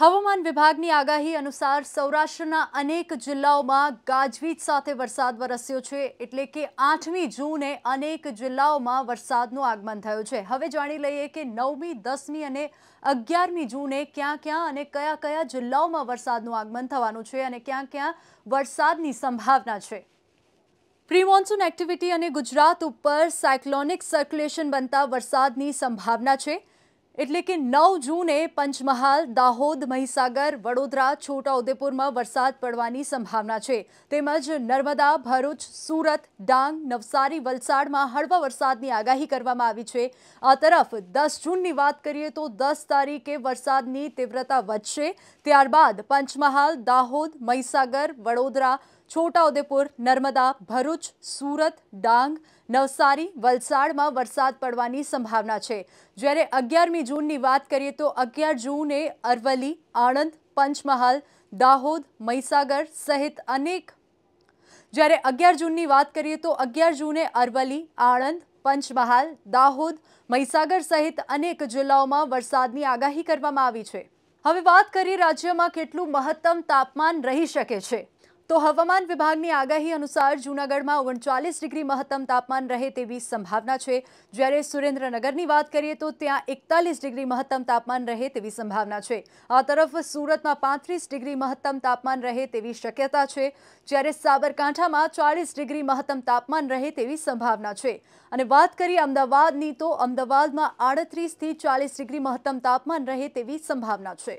હવામાન વિભાગની આગાહી અનુસાર સૌરાષ્ટ્રના અનેક જિલ્લાઓમાં ગાજવીજ સાથે વરસાદ વરસ્યો છે એટલે કે આઠમી જૂને અનેક જિલ્લાઓમાં વરસાદનું આગમન થયું છે હવે જાણી લઈએ કે નવમી દસમી અને અગિયારમી જૂને ક્યાં ક્યાં અને કયા કયા જિલ્લાઓમાં વરસાદનું આગમન થવાનું છે અને ક્યાં ક્યાં વરસાદની સંભાવના છે પ્રી એક્ટિવિટી અને ગુજરાત ઉપર સાયક્લોનિક સર્ક્યુલેશન બનતા વરસાદની સંભાવના છે એટલે કે નવ જૂને પંચમહાલ દાહોદ મહીસાગર વડોદરા છોટાઉદેપુરમાં વરસાદ પડવાની સંભાવના છે તેમજ નર્મદા ભરૂચ સુરત ડાંગ નવસારી વલસાડમાં હળવા વરસાદની આગાહી કરવામાં આવી છે આ તરફ દસ જૂનની વાત કરીએ તો દસ તારીખે વરસાદની તીવ્રતા વધશે ત્યારબાદ પંચમહાલ દાહોદ મહીસાગર વડોદરા છોટાઉદેપુર નર્મદા ભરૂચ સુરત ડાંગ નવસારી વલસાડમાં વરસાદ પડવાની સંભાવના છે જ્યારે અગિયારમી જૂનની વાત કરીએ તો અગિયાર જૂને અરવલ્લી આણંદ પંચમહાલ દાહોદ મહીસાગર સહિત અનેક જ્યારે અગિયાર જૂનની વાત કરીએ તો અગિયાર જૂને અરવલ્લી આણંદ પંચમહાલ દાહોદ મહીસાગર સહિત અનેક જિલ્લાઓમાં વરસાદની આગાહી કરવામાં આવી છે હવે વાત કરીએ રાજ્યમાં કેટલું મહત્તમ તાપમાન રહી શકે છે તો હવામાન વિભાગની આગાહી અનુસાર જૂનાગઢમાં ઓગણચાલીસ ડિગ્રી મહત્તમ તાપમાન રહે તેવી સંભાવના છે જ્યારે સુરેન્દ્રનગરની વાત કરીએ તો ત્યાં એકતાલીસ ડિગ્રી મહત્તમ તાપમાન રહે તેવી સંભાવના છે આ તરફ સુરતમાં પાંત્રીસ ડિગ્રી મહત્તમ તાપમાન રહે તેવી શક્યતા છે જ્યારે સાબરકાંઠામાં ચાળીસ ડિગ્રી મહત્તમ તાપમાન રહે તેવી સંભાવના છે અને વાત કરીએ અમદાવાદની તો અમદાવાદમાં આડત્રીસથી ચાલીસ ડિગ્રી મહત્તમ તાપમાન રહે તેવી સંભાવના છે